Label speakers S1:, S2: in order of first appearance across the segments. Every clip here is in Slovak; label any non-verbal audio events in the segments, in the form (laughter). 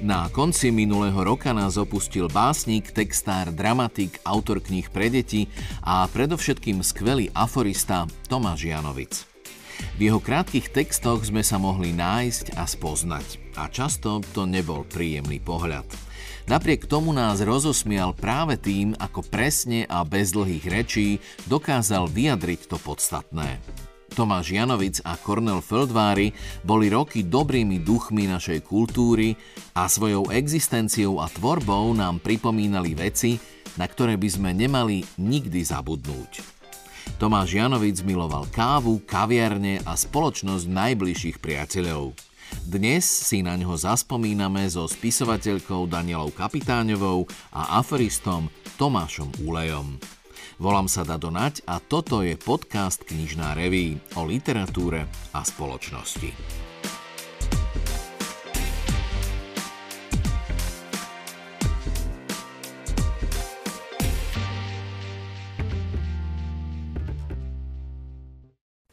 S1: Na konci minulého roka nás opustil básnik, textár, dramatik, autor kníh pre deti a predovšetkým skvelý aforista Tomáš Janovic. V jeho krátkých textoch sme sa mohli nájsť a spoznať a často to nebol príjemný pohľad. Napriek tomu nás rozosmial práve tým, ako presne a bez dlhých rečí dokázal vyjadriť to podstatné. Tomáš Janovic a Kornel Feldvári boli roky dobrými duchmi našej kultúry a svojou existenciou a tvorbou nám pripomínali veci, na ktoré by sme nemali nikdy zabudnúť. Tomáš Janovic miloval kávu, kaviarne a spoločnosť najbližších priateľov. Dnes si na ňo zaspomíname so spisovateľkou Danielou Kapitáňovou a aferistom Tomášom Úlejom. Volám sa Dado Nať a toto je podcast Knižná reví o literatúre a spoločnosti.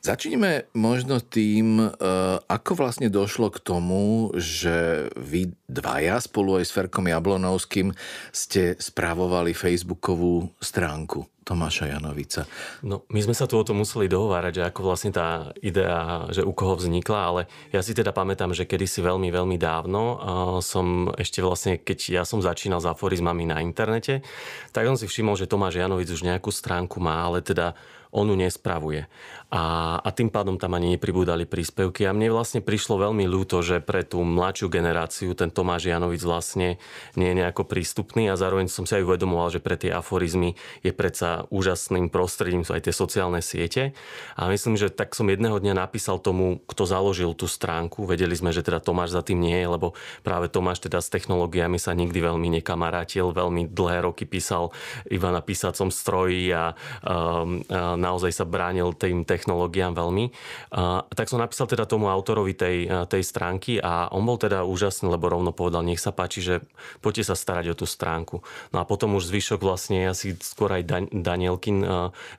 S1: Začneme možno tým, e, ako vlastne došlo k tomu, že vy dvaja spolu aj s Ferkom Jablonovským ste spravovali facebookovú stránku Tomáša
S2: Janovica. No, my sme sa tu o tom museli dohovárať, že ako vlastne tá idea, že u koho vznikla, ale ja si teda pamätám, že kedysi veľmi, veľmi dávno e, som ešte vlastne, keď ja som začínal s aforizmami na internete, tak som si všimol, že Tomáš Janovic už nejakú stránku má, ale teda on ju nespravuje a, a tým pádom tam ani nepribúdali príspevky. A mne vlastne prišlo veľmi ľúto, že pre tú mladšiu generáciu ten Tomáš Janovic vlastne nie je nejako prístupný a zároveň som si aj uvedomoval, že pre tie aforizmy je predsa úžasným prostredím sú aj tie sociálne siete. A myslím, že tak som jedného dňa napísal tomu, kto založil tú stránku. Vedeli sme, že teda Tomáš za tým nie je, lebo práve Tomáš teda s technológiami sa nikdy veľmi nekamarátil, veľmi dlhé roky písal iba na písacom stroji a a, um, a naozaj sa bránil tým technológiám technológiám veľmi. Tak som napísal teda tomu autorovi tej, tej stránky a on bol teda úžasný, lebo rovno povedal, nech sa páči, že poďte sa starať o tú stránku. No a potom už zvyšok vlastne asi skôr aj Dan- Danielkin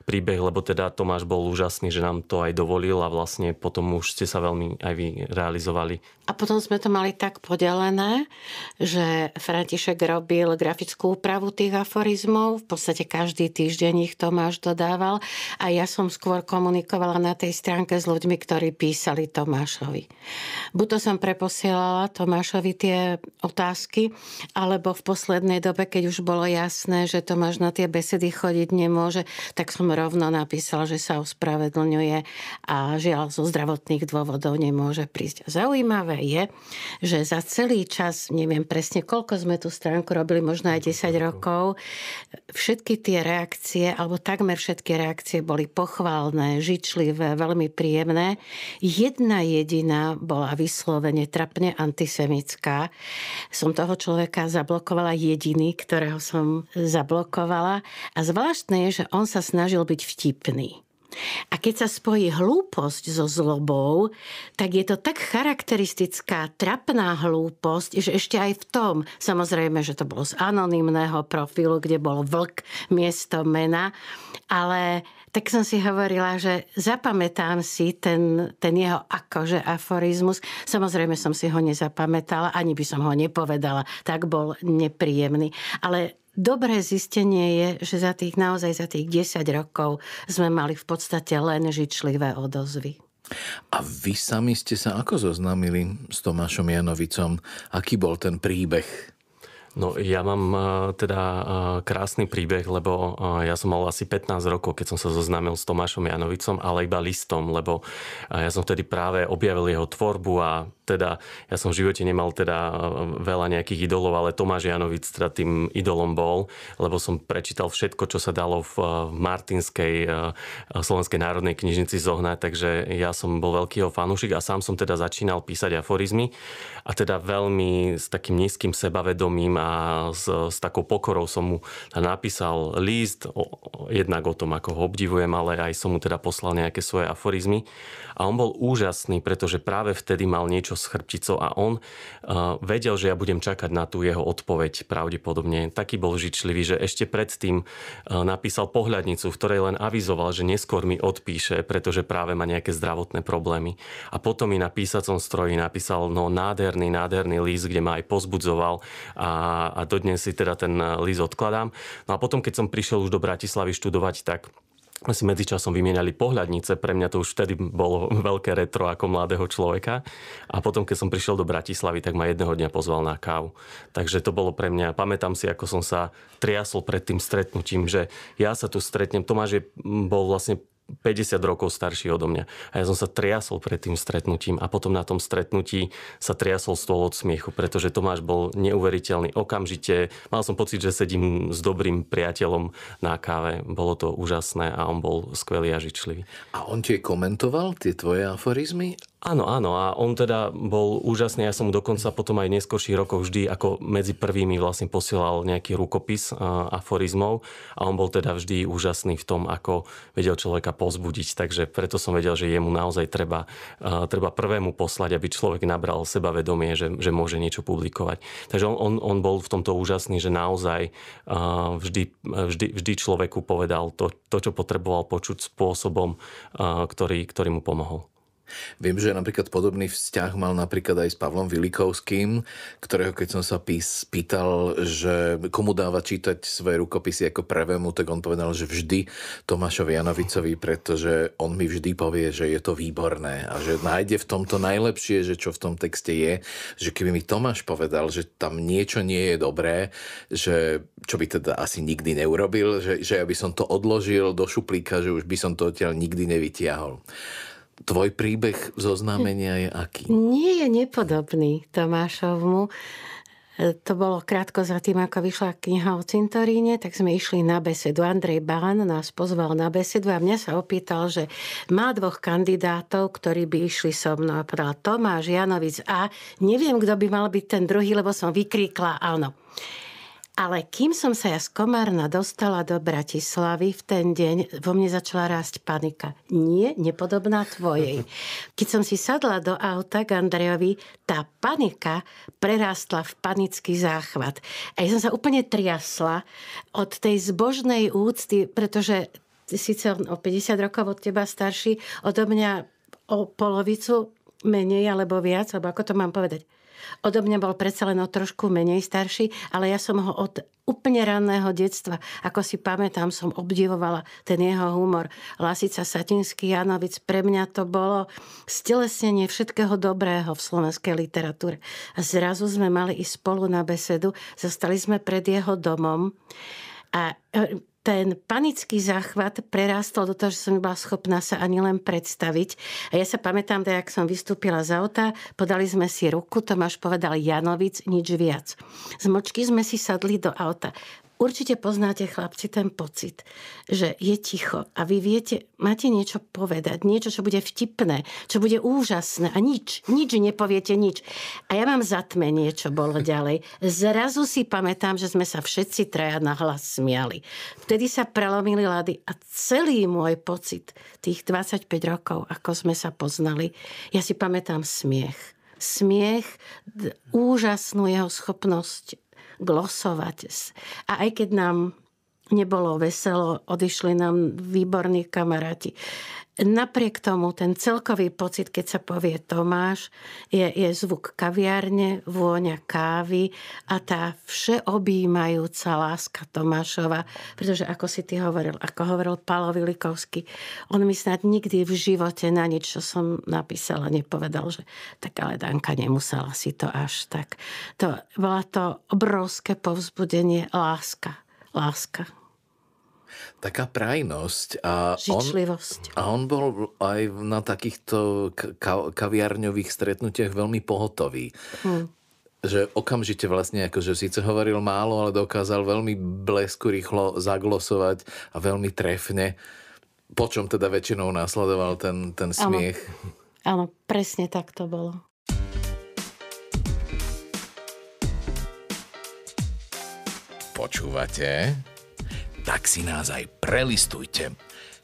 S2: príbeh, lebo teda Tomáš bol úžasný, že nám to aj dovolil a vlastne potom už ste sa veľmi aj vy realizovali.
S3: A potom sme to mali tak podelené, že František robil grafickú úpravu tých aforizmov, v podstate každý týždeň ich Tomáš dodával a ja som skôr komunikoval stretkávala na tej stránke s ľuďmi, ktorí písali Tomášovi. Buď to som preposielala Tomášovi tie otázky, alebo v poslednej dobe, keď už bolo jasné, že Tomáš na tie besedy chodiť nemôže, tak som rovno napísala, že sa ospravedlňuje a žiaľ zo zdravotných dôvodov nemôže prísť. Zaujímavé je, že za celý čas, neviem presne koľko sme tú stránku robili, možno aj 10 rokov, všetky tie reakcie, alebo takmer všetky reakcie boli pochválne, žiť cvičlivé, veľmi príjemné. Jedna jediná bola vyslovene trapne antisemická. Som toho človeka zablokovala jediný, ktorého som zablokovala. A zvláštne je, že on sa snažil byť vtipný. A keď sa spojí hlúposť so zlobou, tak je to tak charakteristická, trapná hlúposť, že ešte aj v tom, samozrejme, že to bolo z anonymného profilu, kde bol vlk miesto mena, ale tak som si hovorila, že zapamätám si ten, ten jeho akože aforizmus. Samozrejme som si ho nezapamätala, ani by som ho nepovedala, tak bol nepríjemný. Ale Dobré zistenie je, že za tých naozaj za tých 10 rokov sme mali v podstate len žičlivé odozvy.
S1: A vy sami ste sa ako zoznámili s Tomášom Janovicom? Aký bol ten príbeh?
S2: No ja mám eh, teda eh, krásny príbeh, lebo eh, ja som mal asi 15 rokov, keď som sa zoznámil s Tomášom Janovicom, ale iba listom, lebo ja som vtedy práve objavil jeho tvorbu a teda ja som v živote nemal teda veľa nejakých idolov, ale Tomáš Janovic teda tým idolom bol, lebo som prečítal všetko, čo sa dalo v Martinskej Slovenskej národnej knižnici zohnať, takže ja som bol veľký jeho fanúšik a sám som teda začínal písať aforizmy a teda veľmi s takým nízkym sebavedomím a s, s takou pokorou som mu napísal list, o, jednak o tom, ako ho obdivujem, ale aj som mu teda poslal nejaké svoje aforizmy. A on bol úžasný, pretože práve vtedy mal niečo s chrbticou a on uh, vedel, že ja budem čakať na tú jeho odpoveď pravdepodobne. Taký bol žičlivý, že ešte predtým uh, napísal pohľadnicu, v ktorej len avizoval, že neskôr mi odpíše, pretože práve má nejaké zdravotné problémy. A potom mi na písacom stroji napísal no nádherný, nádherný list, kde ma aj pozbudzoval a a, a dodnes si teda ten eh, list odkladám. No a potom, keď som prišiel už do Bratislavy študovať, tak si medzičasom vymieniali pohľadnice, pre mňa to už vtedy bolo (laughs) veľké retro ako mladého človeka. A potom, keď som prišiel do Bratislavy, tak ma jedného dňa pozval na kávu. Takže to bolo pre mňa, pamätám si, ako som sa triasol pred tým stretnutím, že ja sa tu stretnem. Tomáš je, bol vlastne 50 rokov starší odo mňa. A ja som sa triasol pred tým stretnutím a potom na tom stretnutí sa triasol stôl od smiechu, pretože Tomáš bol neuveriteľný okamžite. Mal som pocit, že sedím s dobrým priateľom na káve. Bolo to úžasné a on bol skvelý a žičlivý. A on tie komentoval, tie tvoje aforizmy? Áno, áno. A on teda bol úžasný. Ja som mu dokonca potom aj v neskôrších rokoch vždy ako medzi prvými vlastne posielal nejaký rukopis aforizmov. A on bol teda vždy úžasný v tom, ako vedel človeka pozbudiť, takže preto som vedel, že jemu naozaj treba, e, treba prvému poslať, aby človek nabral sebavedomie, že, že môže niečo publikovať. Takže on, on, on bol v tomto úžasný, že naozaj e, vždy, vždy, vždy človeku povedal to, to, čo potreboval počuť spôsobom, e, ktorý, ktorý mu pomohol.
S1: Viem, že napríklad podobný vzťah mal napríklad aj s Pavlom Vilikovským, ktorého keď som sa pís, pýtal, že komu dáva čítať svoje rukopisy ako prvému, tak on povedal, že vždy Tomášovi Janovicovi, pretože on mi vždy povie, že je to výborné a že nájde v tomto najlepšie, že čo v tom texte je, že keby mi Tomáš povedal, že tam niečo nie je dobré, že čo by teda asi nikdy neurobil, že, že ja by som to odložil do šuplíka, že už by som to odtiaľ nikdy nevytiahol. Tvoj príbeh zoznámenia je
S3: aký? Nie je nepodobný Tomášovmu. To bolo krátko za tým, ako vyšla kniha o cintoríne, tak sme išli na besedu. Andrej Bán nás pozval na besedu a mňa sa opýtal, že má dvoch kandidátov, ktorí by išli so mnou. A povedal Tomáš Janovic a neviem, kto by mal byť ten druhý, lebo som vykríkla áno. Ale kým som sa ja z Komárna dostala do Bratislavy, v ten deň vo mne začala rásť panika. Nie, nepodobná tvojej. (laughs) Keď som si sadla do auta k Andrejovi, tá panika prerástla v panický záchvat. A ja som sa úplne triasla od tej zbožnej úcty, pretože síce o 50 rokov od teba starší, odo mňa o polovicu menej alebo viac, alebo ako to mám povedať Odo mňa bol predsa len o trošku menej starší, ale ja som ho od úplne ranného detstva, ako si pamätám, som obdivovala ten jeho humor. Lasica Satinský Janovic, pre mňa to bolo stelesnenie všetkého dobrého v slovenskej literatúre. A zrazu sme mali ísť spolu na besedu, zostali sme pred jeho domom a e, ten panický záchvat prerástol do toho, že som nebola schopná sa ani len predstaviť. A ja sa pamätám, že ak som vystúpila z auta, podali sme si ruku, Tomáš povedal Janovic, nič viac. Z močky sme si sadli do auta. Určite poznáte, chlapci, ten pocit, že je ticho a vy viete, máte niečo povedať, niečo, čo bude vtipné, čo bude úžasné a nič, nič nepoviete, nič. A ja mám zatmenie, čo bolo (laughs) ďalej. Zrazu si pamätám, že sme sa všetci traja na hlas smiali. Vtedy sa prelomili lady a celý môj pocit tých 25 rokov, ako sme sa poznali, ja si pamätám smiech. Smiech, úžasnú jeho schopnosť glosovať. A aj keď nám nebolo veselo, odišli nám výborní kamaráti. Napriek tomu ten celkový pocit, keď sa povie Tomáš, je, je zvuk kaviárne, vôňa kávy a tá všeobjímajúca láska Tomášova, pretože ako si ty hovoril, ako hovoril Palo Vilikovský, on mi snad nikdy v živote na nič, čo som napísala, nepovedal, že tak ale Danka nemusela si to až tak. To, bola to obrovské povzbudenie, láska, láska
S1: taká prajnosť. A Žičlivosť. On, a on bol aj na takýchto ka- kaviarňových stretnutiach veľmi pohotový. Hmm že okamžite vlastne, akože síce hovoril málo, ale dokázal veľmi blesku rýchlo zaglosovať a veľmi trefne, po čom teda väčšinou následoval ten, ten smiech.
S3: Áno, áno presne tak to bolo.
S1: Počúvate tak si nás aj prelistujte.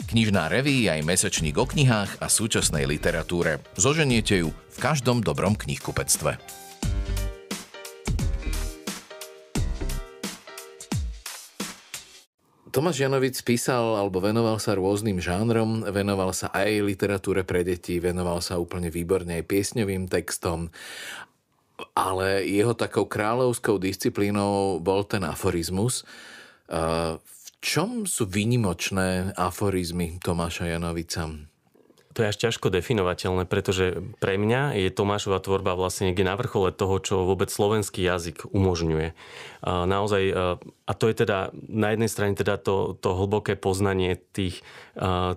S1: Knižná reví aj mesačník o knihách a súčasnej literatúre. Zoženiete ju v každom dobrom knihkupectve. Tomáš Janovic písal alebo venoval sa rôznym žánrom, venoval sa aj literatúre pre deti, venoval sa úplne výborne aj piesňovým textom, ale jeho takou kráľovskou disciplínou bol ten aforizmus čom sú výnimočné aforizmy Tomáša Janovica?
S2: To je až ťažko definovateľné, pretože pre mňa je Tomášova tvorba vlastne niekde na vrchole toho, čo vôbec slovenský jazyk umožňuje. Naozaj a to je teda na jednej strane teda to, to hlboké poznanie tých,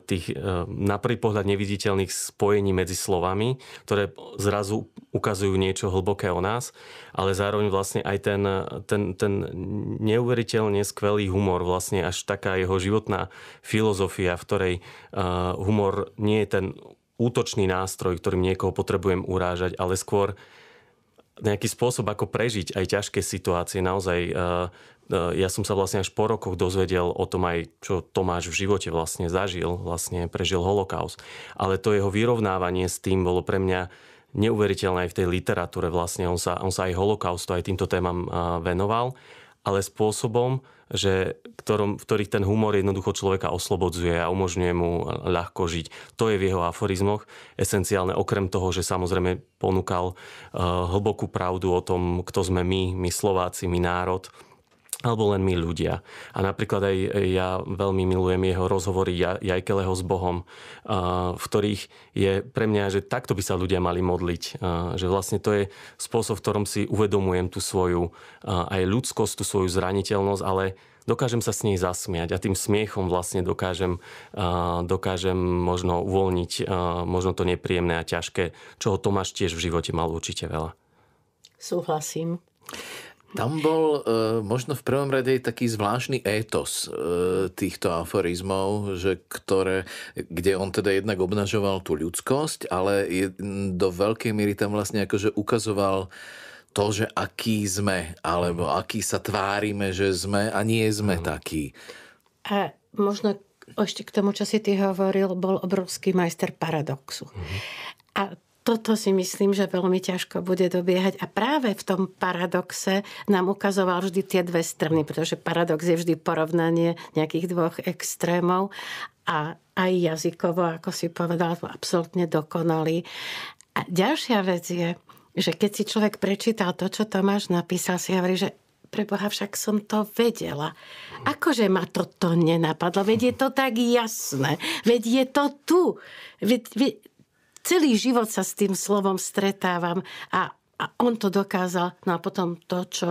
S2: tých na prvý pohľad neviditeľných spojení medzi slovami, ktoré zrazu ukazujú niečo hlboké o nás, ale zároveň vlastne aj ten, ten, ten neuveriteľne skvelý humor, vlastne až taká jeho životná filozofia, v ktorej humor nie je ten útočný nástroj, ktorým niekoho potrebujem urážať, ale skôr nejaký spôsob, ako prežiť aj ťažké situácie, naozaj ja som sa vlastne až po rokoch dozvedel o tom aj, čo Tomáš v živote vlastne zažil, vlastne prežil holokaust. Ale to jeho vyrovnávanie s tým bolo pre mňa neuveriteľné aj v tej literatúre. Vlastne on sa, on sa aj holokaustu, aj týmto témam venoval, ale spôsobom, že, ktorom, v ktorých ten humor jednoducho človeka oslobodzuje a umožňuje mu ľahko žiť. To je v jeho aforizmoch esenciálne, okrem toho, že samozrejme ponúkal uh, hlbokú pravdu o tom, kto sme my, my Slováci, my národ, alebo len my ľudia. A napríklad aj e, ja veľmi milujem jeho rozhovory Jajkeleho s Bohom, v ktorých je pre mňa, že takto by sa ľudia mali modliť. Že vlastne to je spôsob, v ktorom si uvedomujem tú svoju aj ľudskosť, tú svoju zraniteľnosť, ale dokážem sa s nej zasmiať a tým smiechom vlastne dokážem, dokážem možno uvoľniť možno to nepríjemné a ťažké, čoho Tomáš tiež v živote mal určite veľa.
S3: Súhlasím.
S1: Tam bol e, možno v prvom rade taký zvláštny étos e, týchto aforizmov, že ktoré, kde on teda jednak obnažoval tú ľudskosť, ale je, do veľkej míry tam vlastne akože ukazoval to, že aký sme, alebo mhm. aký sa tvárime, že sme a nie sme mm.
S3: takí. A možno ešte k tomu, čo si ty hovoril, bol obrovský majster paradoxu. Mm. A toto si myslím, že veľmi ťažko bude dobiehať. A práve v tom paradoxe nám ukazoval vždy tie dve strany, pretože paradox je vždy porovnanie nejakých dvoch extrémov a aj jazykovo, ako si povedal, absolútne dokonalý. A ďalšia vec je, že keď si človek prečítal to, čo Tomáš napísal, si hovorí, že Boha však som to vedela. Akože ma toto nenapadlo? Veď je to tak jasné. Veď je to tu. Veď, veď celý život sa s tým slovom stretávam a, a on to dokázal. No a potom to, čo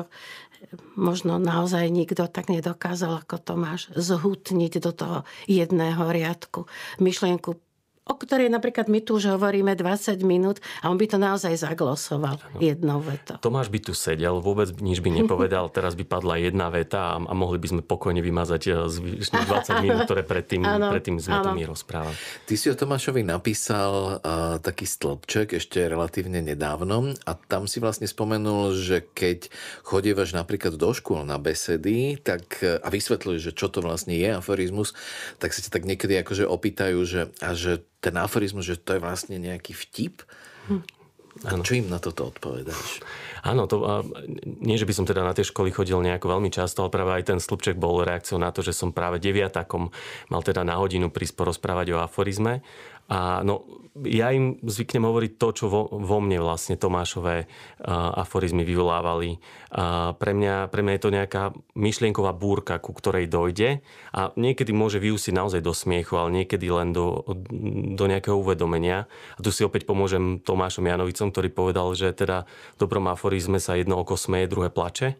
S3: možno naozaj nikto tak nedokázal ako Tomáš zhutniť do toho jedného riadku. Myšlienku o ktorej napríklad my tu už hovoríme 20 minút a on by to naozaj zaglosoval no. jednou vetou.
S2: Tomáš by tu sedel, vôbec nič by nepovedal, (laughs) teraz by padla jedna veta a, a mohli by sme pokojne vymazať e, zvyšných 20 minút, ktoré predtým, ano. predtým sme ano. tu my rozprávali. Ty si o Tomášovi
S1: napísal uh, taký stĺpček ešte relatívne nedávno a tam si vlastne spomenul, že keď chodievaš napríklad do škôl na besedy tak, e, a vysvetľuješ, že čo to vlastne je aforizmus, tak sa ťa tak niekedy akože opýtajú, že, a že ten aforizmus, že to je vlastne nejaký vtip. Hm. A ano. čo im na toto odpovedáš?
S2: Áno, to, a, nie, že by som teda na tie školy chodil nejako veľmi často, ale práve aj ten slupček bol reakciou na to, že som práve deviatakom mal teda na hodinu prísť porozprávať o aforizme a no, ja im zvyknem hovoriť to, čo vo, vo mne vlastne Tomášové uh, aforizmy vyvolávali. Uh, pre, mňa, pre mňa je to nejaká myšlienková búrka, ku ktorej dojde a niekedy môže vyúsiť naozaj do smiechu, ale niekedy len do, do nejakého uvedomenia. A tu si opäť pomôžem Tomášom Janovicom, ktorý povedal, že teda v dobrom aforizme sa jedno oko smeje, druhé plače.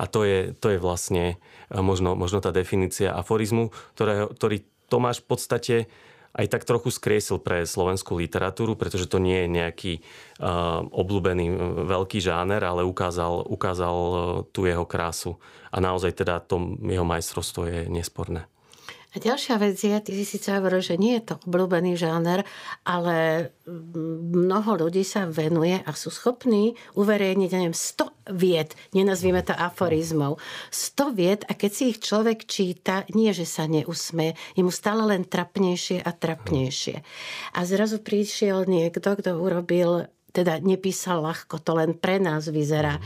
S2: A to je, to je vlastne e, možno, možno tá definícia aforizmu, ktoré, ktorý Tomáš v podstate uh, aj tak trochu skriesil pre slovenskú literatúru, pretože to nie je nejaký uh, obľúbený eh, veľký žáner, ale ukázal, ukázal eh, tú jeho krásu. A naozaj teda to jeho majstrovstvo je nesporné.
S3: A ďalšia vec je, ty si síce hovoril, že nie je to obľúbený žáner, ale mm, mnoho ľudí sa venuje a sú schopní uverejniť, neviem, 100 vied, nenazvime to aforizmov, 100 vied a keď si ich človek číta, nie, že sa neusmie, je mu stále len trapnejšie a trapnejšie. A zrazu prišiel niekto, kto urobil teda nepísal ľahko, to len pre nás vyzerá. Mhm.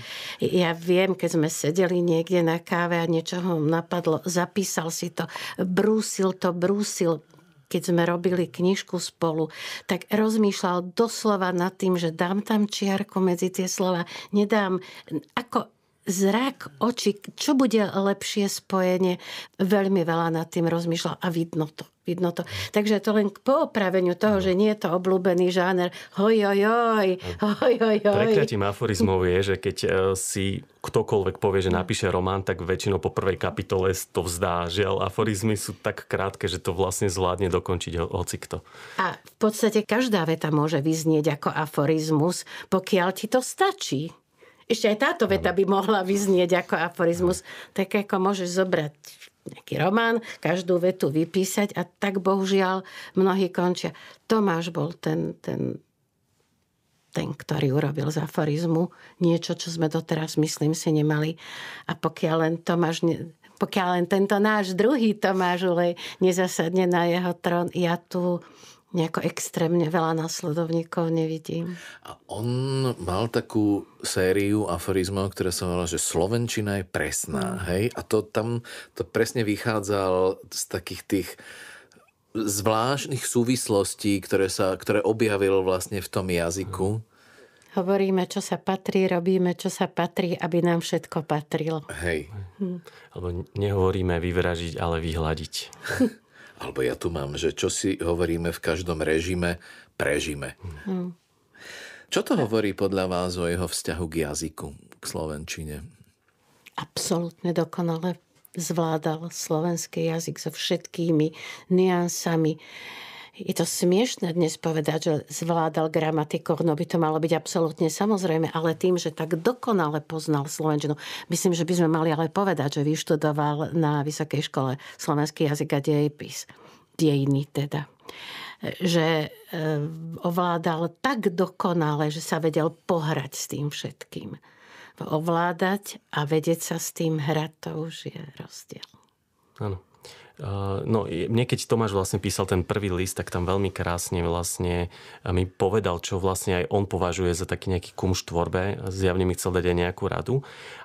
S3: Ja viem, keď sme sedeli niekde na káve a niečo ho napadlo, zapísal si to, brúsil to, brúsil, keď sme robili knižku spolu, tak rozmýšľal doslova nad tým, že dám tam čiarku medzi tie slova, nedám, ako zrak, oči, čo bude lepšie spojenie. Veľmi veľa nad tým rozmýšľa a vidno to. Vidno to. Takže to len k poopraveniu toho, no. že nie je to obľúbený žáner. hoj, hoj. Prekratím
S2: aforizmov je, že keď e, si ktokoľvek povie, že napíše román, tak väčšinou po prvej kapitole to vzdá. Žiaľ, aforizmy sú tak krátke, že to vlastne zvládne dokončiť hocikto.
S3: A v podstate každá veta môže vyznieť ako aforizmus, pokiaľ ti to stačí ešte aj táto veta by mohla vyznieť ako aforizmus. Tak ako môžeš zobrať nejaký román, každú vetu vypísať a tak bohužiaľ mnohí končia. Tomáš bol ten, ten, ten, ktorý urobil z aforizmu niečo, čo sme doteraz, myslím si, nemali. A pokiaľ len Tomáš, pokiaľ len tento náš druhý Tomáš Ulej nezasadne na jeho trón, ja tu nejako extrémne veľa následovníkov nevidím.
S1: A on mal takú sériu aforizmov, ktorá sa volala, že Slovenčina je presná, mm. hej? A to tam, to presne vychádzal z takých tých zvláštnych súvislostí, ktoré, sa, ktoré objavil vlastne v tom jazyku. Mm.
S3: Hovoríme, čo sa patrí, robíme, čo sa patrí, aby nám všetko patrilo. Hej. Hm.
S1: Alebo nehovoríme vyvražiť, ale vyhľadiť. (laughs) Alebo ja tu mám, že čo si hovoríme v každom režime, prežime. Hmm. Čo to hovorí podľa vás o jeho vzťahu k jazyku,
S3: k slovenčine? Absolutne dokonale zvládal slovenský jazyk so všetkými niansami je to smiešne dnes povedať, že zvládal gramatiku. no by to malo byť absolútne samozrejme, ale tým, že tak dokonale poznal slovenčinu. Myslím, že by sme mali ale povedať, že vyštudoval na Vysokej škole slovenský jazyk a dejepis. Dejiny teda že eh, ovládal tak dokonale, že sa vedel pohrať s tým všetkým. Ovládať a vedieť sa s tým hrať, to už je rozdiel.
S2: Áno. Eh, no, mne keď Tomáš vlastne písal ten prvý list, tak tam veľmi krásne vlastne eh, mi povedal, čo vlastne aj on považuje za taký nejaký kumš tvorbe. Zjavne mi chcel dať aj nejakú radu.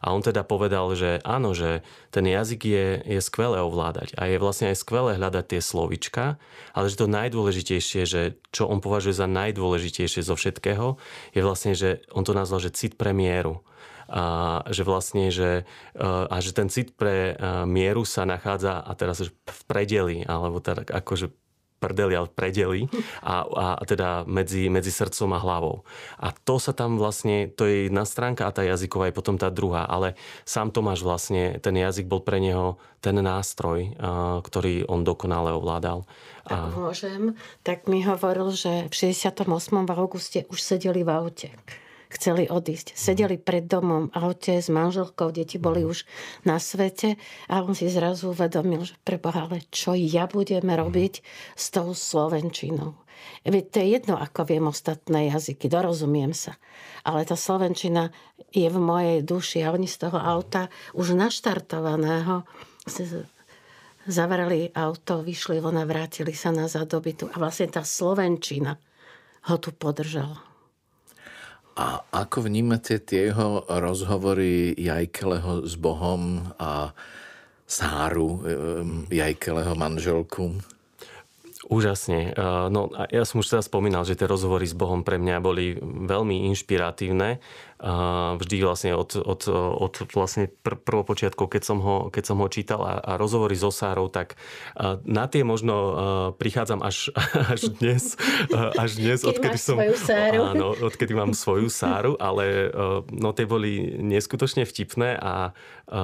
S2: A on teda povedal, že áno, že ten jazyk je, je skvelé ovládať a je vlastne aj skvelé hľadať tie slovička, ale že to najdôležitejšie, že čo on považuje za najdôležitejšie zo všetkého, je vlastne, že on to nazval, že cit premiéru a že vlastne, že, eh, a že ten cit pre eh, mieru sa nachádza a teraz v predeli, alebo tak akože prdeli, ale predeli a, a teda medzi, medzi srdcom a hlavou. A to sa tam vlastne, to je jedna stránka a tá jazyková je potom tá druhá, ale sám Tomáš vlastne, ten jazyk bol pre neho ten nástroj, a, eh, ktorý on dokonale ovládal. A... Tak
S3: môžem, tak mi hovoril, že v 68. auguste už sedeli v aute chceli odísť. Mhm. Sedeli pred domom, aute s manželkou, deti boli mhm. už na svete a on si zrazu uvedomil, že preboha, ale čo ja budem mhm. robiť s tou Slovenčinou. Veď to je jedno, ako viem ostatné jazyky, dorozumiem sa. Ale tá Slovenčina je v mojej duši a oni z toho auta už naštartovaného zavreli auto, vyšli von a vrátili sa na zadobitu. A vlastne tá Slovenčina ho tu podržala.
S1: A ako vnímate tie jeho rozhovory Jajkeleho s Bohom a Sáru, Jajkeleho manželku?
S2: Úžasne. Eh, no, ja som už teda spomínal, že tie rozhovory s Bohom pre mňa boli veľmi inšpiratívne vždy vlastne od, od, od vlastne pr- prvopočiatkov, keď som ho, keď som ho čítal a, a rozhovory s Osárov, tak na tie možno prichádzam až, (laughs) až dnes, až dnes, keď odkedy som... (laughs) Áno, odkedy mám svoju Sáru, ale e, no tie boli neskutočne vtipné a e,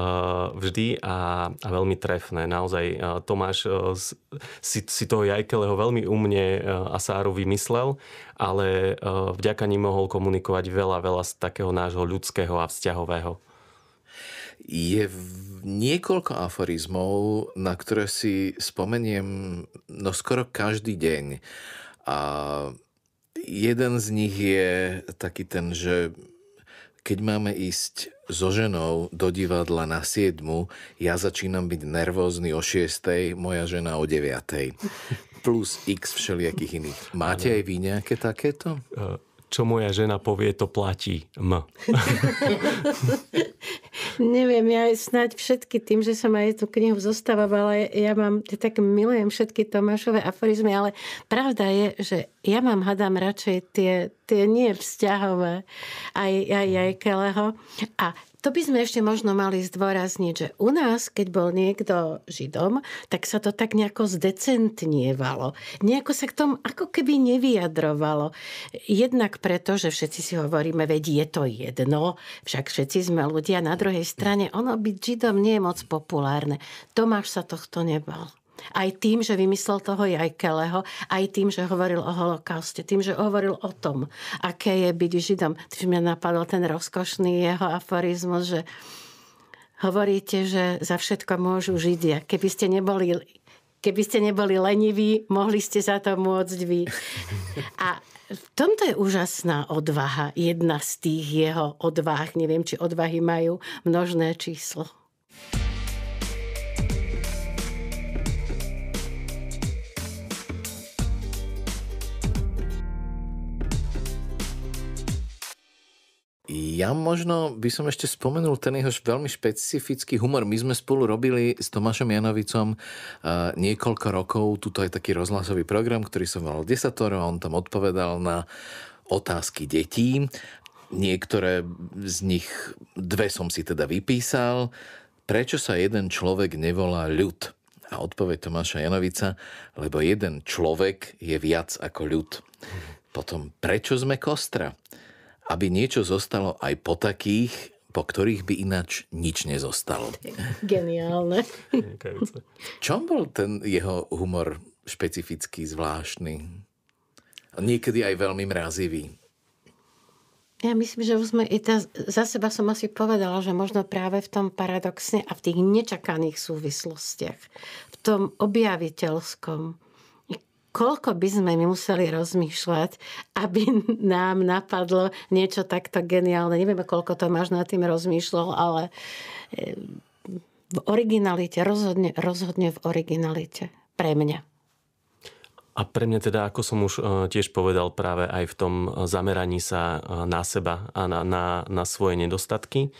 S2: vždy a, a veľmi trefné. Naozaj e, Tomáš si, si toho Jajkeleho veľmi umne a Sáru vymyslel, ale vďaka ním mohol komunikovať veľa, veľa z také takého nášho ľudského a vzťahového?
S1: Je niekoľko aforizmov, na ktoré si spomeniem no skoro každý deň. A jeden z nich je taký ten, že keď máme ísť so ženou do divadla na 7, ja začínam byť nervózny o 6, moja žena o 9. Plus x všelijakých iných. Máte aj
S2: vy nejaké takéto? čo moja žena povie, to platí M.
S3: Neviem, ja snáď všetky tým, že som aj tú knihu zostávala, ja mám, ja tak milujem všetky Tomášové aforizmy, ale pravda je, že ja mám, hadám radšej tie, tie nie vzťahové, aj, aj, aj Keleho. A to by sme ešte možno mali zdôrazniť, že u nás, keď bol niekto židom, tak sa to tak nejako zdecentnievalo. Nejako sa k tomu ako keby nevyjadrovalo. Jednak preto, že všetci si hovoríme, veď je to jedno, však všetci sme ľudia. Na druhej strane, ono byť židom nie je moc populárne. Tomáš sa tohto nebal. Aj tým, že vymyslel toho Jajkeleho, aj tým, že hovoril o holokauste, tým, že hovoril o tom, aké je byť Židom. Tým mňa napadol ten rozkošný jeho aforizmus, že hovoríte, že za všetko môžu Židia. Keby ste neboli Keby ste neboli leniví, mohli ste za to môcť vy. A v tomto je úžasná odvaha. Jedna z tých jeho odvah, Neviem, či odvahy majú množné číslo.
S1: Ja možno by som ešte spomenul ten jeho veľmi špecifický humor. My sme spolu robili s Tomášom Janovicom uh, niekoľko rokov, tuto je taký rozhlasový program, ktorý som volal Desatoro a on tam odpovedal na otázky detí. Niektoré z nich, dve som si teda vypísal. Prečo sa jeden človek nevolá ľud? A odpoveď Tomáša Janovica, lebo jeden človek je viac ako ľud. Potom, prečo sme kostra? aby niečo zostalo aj po takých, po ktorých by ináč nič nezostalo.
S3: (laughs) Geniálne.
S1: Čom bol ten jeho humor špecifický, zvláštny? Niekedy aj veľmi mrazivý.
S3: Ja myslím, že už sme, tá, za seba som asi povedala, že možno práve v tom paradoxne a v tých nečakaných súvislostiach, v tom objaviteľskom, koľko by sme my museli rozmýšľať, aby nám napadlo niečo takto geniálne. Neviem, koľko to máš nad tým rozmýšľal, ale eh, v originalite, rozhodne, rozhodne v originalite. Pre mňa.
S2: A pre mňa teda, ako som už eh, tiež povedal, práve aj v tom zameraní sa eh, na seba a na, na, na svoje nedostatky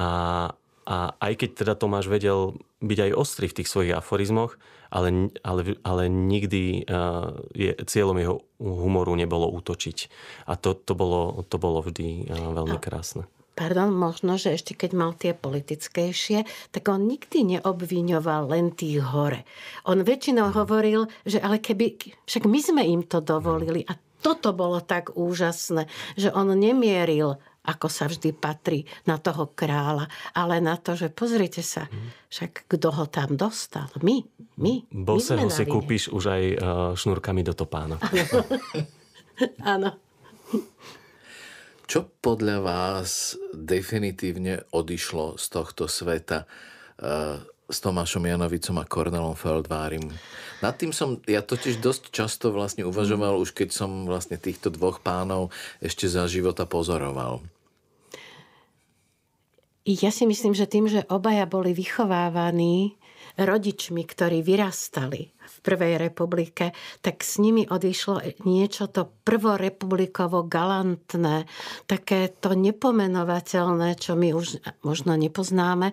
S2: a, a aj keď teda Tomáš vedel byť aj ostrý v tých svojich aforizmoch, ale, ale, ale nikdy eh, je, cieľom jeho humoru nebolo útočiť. A to, to, bolo, to bolo vždy eh, veľmi krásne.
S3: Pardon, možno, že ešte keď mal tie politickejšie, tak on nikdy neobviňoval len tých hore. On väčšinou mm. hovoril, že ale keby, však my sme im to dovolili a toto bolo tak úžasné, že on nemieril ako sa vždy patrí, na toho kráľa, ale na to, že pozrite sa, mhm. však kto ho tam dostal? My, my. ho si kúpiš
S2: už aj eh, šnúrkami do topána. (laughs) Áno. Čo podľa vás
S1: definitívne odišlo z tohto sveta? Eh, s Tomášom Janovicom a Kornelom Feldvárim. Nad tým som ja totiž dosť často vlastne uvažoval, už keď som vlastne týchto dvoch pánov ešte za života pozoroval.
S3: Ja si myslím, že tým, že obaja boli vychovávaní rodičmi, ktorí vyrastali v Prvej republike, tak s nimi odišlo niečo to prvorepublikovo galantné, také to nepomenovateľné, čo my už možno nepoznáme,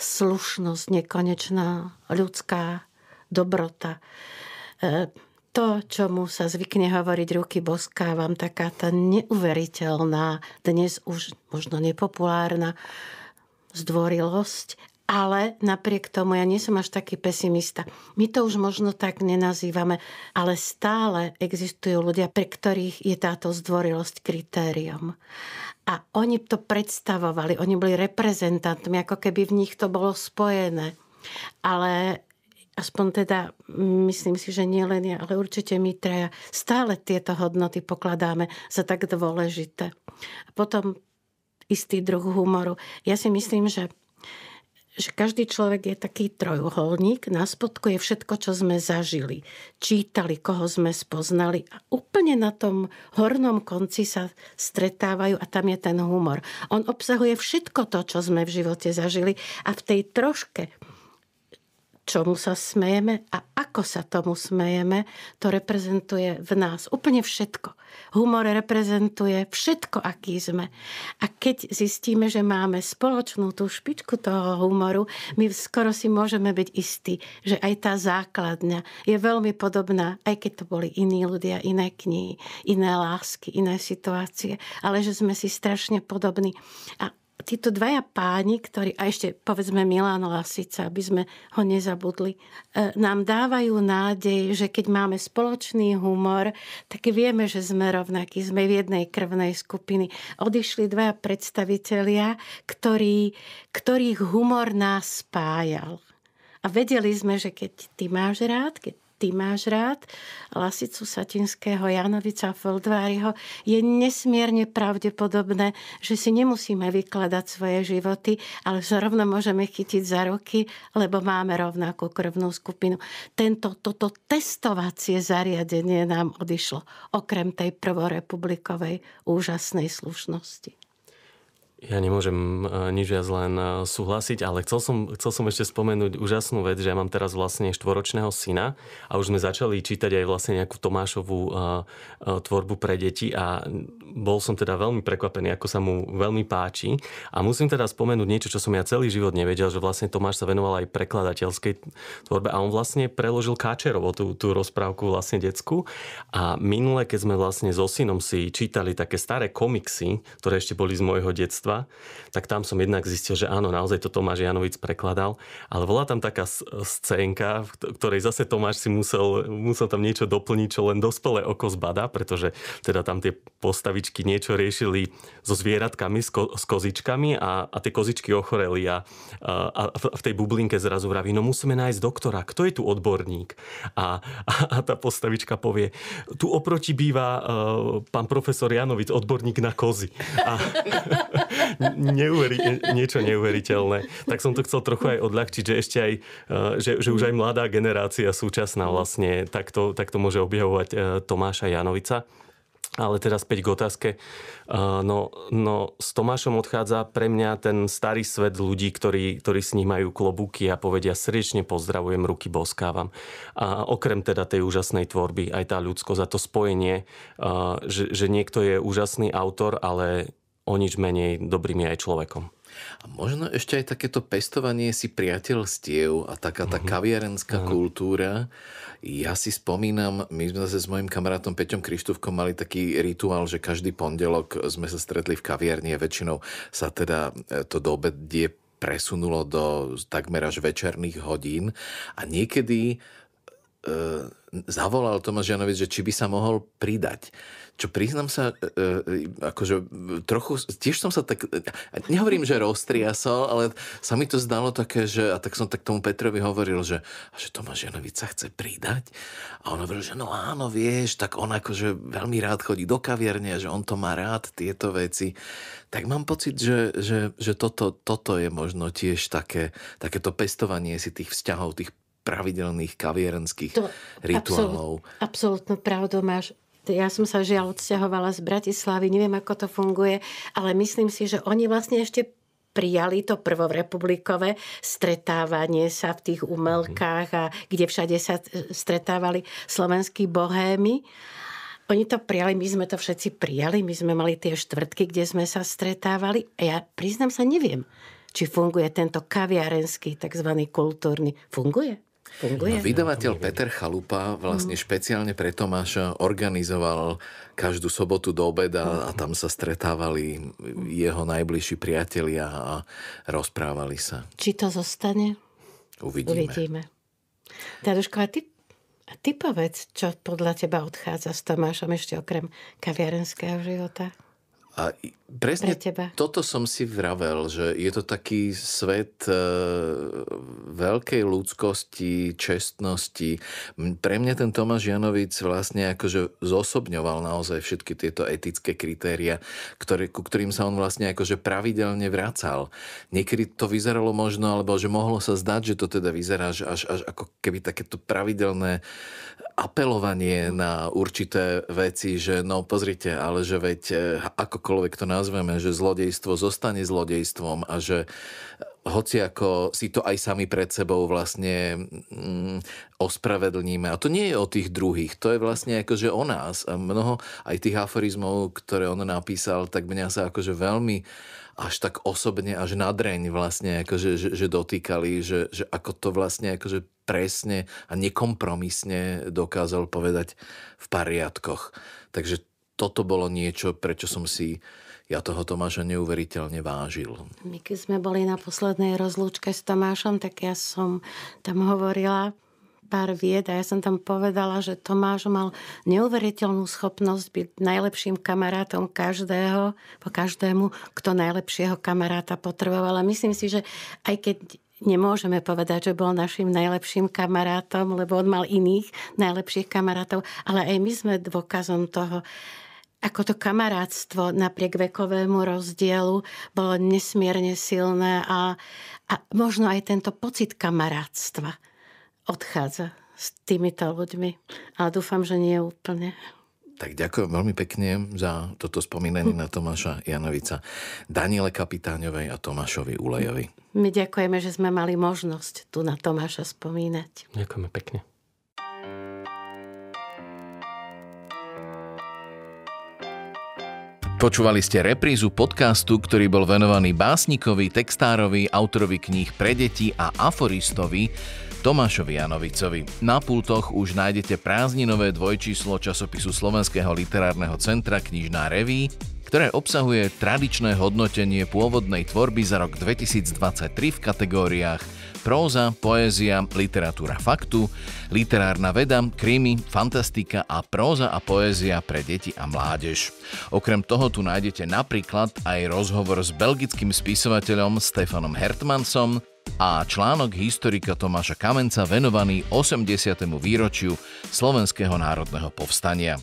S3: slušnosť, nekonečná ľudská dobrota. E, to, čomu sa zvykne hovoriť ruky boskávam, taká tá neuveriteľná, dnes už možno nepopulárna zdvorilosť, ale napriek tomu ja nie som až taký pesimista. My to už možno tak nenazývame, ale stále existujú ľudia, pre ktorých je táto zdvorilosť kritériom. A oni to predstavovali, oni boli reprezentantmi, ako keby v nich to bolo spojené. Ale aspoň teda, myslím si, že nie len ja, ale určite my traja, stále tieto hodnoty pokladáme za tak dôležité. A potom istý druh humoru. Ja si myslím, že že každý človek je taký trojuholník, na spodku je všetko, čo sme zažili, čítali, koho sme spoznali a úplne na tom hornom konci sa stretávajú a tam je ten humor. On obsahuje všetko to, čo sme v živote zažili a v tej troške čomu sa smejeme a ako sa tomu smejeme, to reprezentuje v nás úplne všetko. Humor reprezentuje všetko, aký sme. A keď zistíme, že máme spoločnú tú špičku toho humoru, my skoro si môžeme byť istí, že aj tá základňa je veľmi podobná, aj keď to boli iní ľudia, iné knihy, iné lásky, iné situácie, ale že sme si strašne podobní. A títo dvaja páni, ktorí, a ešte povedzme Milan Lasica, aby sme ho nezabudli, e, nám dávajú nádej, že keď máme spoločný humor, tak vieme, že sme rovnakí, sme v jednej krvnej skupiny. Odišli dvaja predstavitelia, ktorý, ktorých humor nás spájal. A vedeli sme, že keď ty máš rád, keď ty máš rád, Lasicu Satinského, Janovica Foldváriho, je nesmierne pravdepodobné, že si nemusíme vykladať svoje životy, ale zrovna môžeme chytiť za ruky, lebo máme rovnakú krvnú skupinu. Tento, toto testovacie zariadenie nám odišlo, okrem tej prvorepublikovej úžasnej slušnosti.
S2: Ja nemôžem e, nič viac len e, súhlasiť, ale chcel som, chcel som ešte spomenúť úžasnú vec, že ja mám teraz vlastne štvoročného syna a už sme začali čítať aj vlastne nejakú Tomášovú e, tvorbu pre deti a bol som teda veľmi prekvapený, ako sa mu veľmi páči. A musím teda spomenúť niečo, čo som ja celý život nevedel, že vlastne Tomáš sa venoval aj prekladateľskej tvorbe a on vlastne preložil Káčerovo tú, tú rozprávku vlastne decku. A minule, keď sme vlastne so synom si čítali také staré komiksy, ktoré ešte boli z môjho detstva, tak tam som jednak zistil, že áno, naozaj to Tomáš Janovic prekladal, ale bola tam taká scénka, v ktorej zase Tomáš si musel, musel tam niečo doplniť, čo len dospelé oko zbada, pretože teda tam tie postavy babičky niečo riešili so zvieratkami, s, ko, s kozičkami a, a tie kozičky ochoreli a, a, a v tej bublinke zrazu vraví, no musíme nájsť doktora, kto je tu odborník? A, a, a tá postavička povie, tu oproti býva uh, pán profesor Janovic, odborník na kozy. A (laughs) neuveri, niečo neuveriteľné. Tak som to chcel trochu aj odľahčiť, že ešte aj, uh, že, že už aj mladá generácia súčasná vlastne takto, takto môže objavovať uh, Tomáša Janovica. Ale teraz späť k otázke. No, no s Tomášom odchádza pre mňa ten starý svet ľudí, ktorí, ktorí s ním majú klobúky a povedia srdečne pozdravujem, ruky boskávam. A okrem teda tej úžasnej tvorby, aj tá ľudsko za to spojenie, že, že niekto je úžasný autor, ale o nič menej dobrým je aj človekom. A možno ešte aj takéto pestovanie si priateľstiev a taká tá mhm. kaviarenská
S1: uh-huh. kultúra. Ja si spomínam, my sme zase s mojim kamarátom Peťom Krištúfkom mali taký rituál, že každý pondelok sme sa stretli v kaviarni a väčšinou sa teda e, to do obedie presunulo do takmer až večerných hodín a niekedy e, zavolal Tomáš Janovič, že či by sa mohol pridať čo priznám sa, e, e akože trochu, tiež som sa tak, e, nehovorím, že roztriasol, ale sa mi to zdalo také, že, a tak som tak tomu Petrovi hovoril, že, že Tomáš Janovica chce pridať. A on hovoril, že no áno, vieš, tak on akože veľmi rád chodí do kavierne, že on to má rád, tieto veci. Tak mám pocit, že, že, že toto, toto je možno tiež také, takéto pestovanie si tých vzťahov, tých pravidelných kaviernských rituálov.
S3: Absolút, absolútnu pravdu máš ja som sa žiaľ odsťahovala z Bratislavy, neviem, ako to funguje, ale myslím si, že oni vlastne ešte prijali to prvorepublikové stretávanie sa v tých umelkách a kde všade sa e, stretávali slovenskí bohémy. Oni to prijali, my sme to všetci prijali, my sme mali tie štvrtky, kde sme sa stretávali a ja priznám sa, neviem, či funguje tento kaviarenský tzv. kultúrny. Funguje? Funguje.
S1: No, vydavateľ no, Peter Chalupa vlastne mm. špeciálne pre Tomáša organizoval každú sobotu do obeda mhm. a tam sa stretávali jeho najbližší priatelia a rozprávali sa.
S3: Či to zostane? Uvidíme. Uvidíme. Taduško, a ty, a ty povedz, čo podľa teba odchádza s Tomášom ešte okrem kaviarenského života?
S1: A Presne pre teba. toto som si vravel, že je to taký svet e, veľkej ľudskosti, čestnosti. Pre mňa ten Tomáš Janovic vlastne akože zosobňoval naozaj všetky tieto etické kritéria, ktoré, ku ktorým sa on vlastne akože pravidelne vracal. Niekedy to vyzeralo možno, alebo že mohlo sa zdať, že to teda vyzerá až, až, až ako keby takéto pravidelné apelovanie na určité veci, že no pozrite, ale že veď e, akokoľvek to na nazveme, že zlodejstvo zostane zlodejstvom a že hoci ako si to aj sami pred sebou vlastne mm, ospravedlníme. A to nie je o tých druhých, to je vlastne akože o nás. A mnoho aj tých aforizmov, ktoré on napísal, tak mňa sa akože veľmi až tak osobne, až nadreň vlastne, akože, že, že dotýkali, že, že ako to vlastne akože presne a nekompromisne dokázal povedať v pariatkoch. Takže toto bolo niečo, prečo som si ja toho Tomáša neuveriteľne vážil.
S3: My keď sme boli na poslednej rozlúčke s Tomášom, tak ja som tam hovorila pár vied a ja som tam povedala, že Tomáš mal neuveriteľnú schopnosť byť najlepším kamarátom každého, po každému, kto najlepšieho kamaráta potreboval. A myslím si, že aj keď nemôžeme povedať, že bol našim najlepším kamarátom, lebo on mal iných najlepších kamarátov, ale aj my sme dôkazom toho, ako to kamarátstvo napriek vekovému rozdielu bolo nesmierne silné a, a možno aj tento pocit kamarátstva odchádza s týmito ľuďmi. Ale dúfam, že nie úplne.
S1: Tak ďakujem veľmi pekne za toto spomínanie na Tomáša Janovica, Daniele Kapitáňovej a Tomášovi Ulejovi.
S3: My ďakujeme, že sme mali možnosť tu na Tomáša spomínať.
S2: Ďakujeme pekne.
S1: Počúvali ste reprízu podcastu, ktorý bol venovaný básnikovi, textárovi, autorovi kníh pre deti a aforistovi Tomášovi Janovicovi. Na pultoch už nájdete prázdninové dvojčíslo časopisu Slovenského literárneho centra Knižná reví, ktoré obsahuje tradičné hodnotenie pôvodnej tvorby za rok 2023 v kategóriách Próza, poézia, literatúra faktu, literárna veda, krímy, fantastika a próza a poézia pre deti a mládež. Okrem toho tu nájdete napríklad aj rozhovor s belgickým spisovateľom Stefanom Hertmansom, a článok historika Tomáša Kamenca venovaný 80. výročiu Slovenského národného povstania.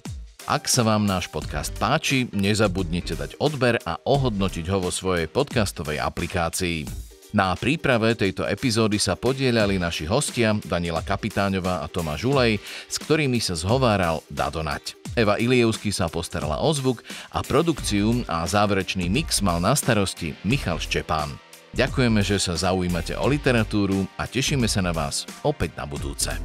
S1: Ak sa vám náš podcast páči, nezabudnite dať odber a ohodnotiť ho vo svojej podcastovej aplikácii. Na príprave tejto epizódy sa podielali naši hostia Daniela Kapitáňová a Tomáš Žulej, s ktorými sa zhováral dadonať. Eva Ilievsky sa postarala o zvuk a produkciu a záverečný mix mal na starosti Michal Štepán. Ďakujeme, že sa zaujímate o literatúru a tešíme sa na vás opäť na budúce.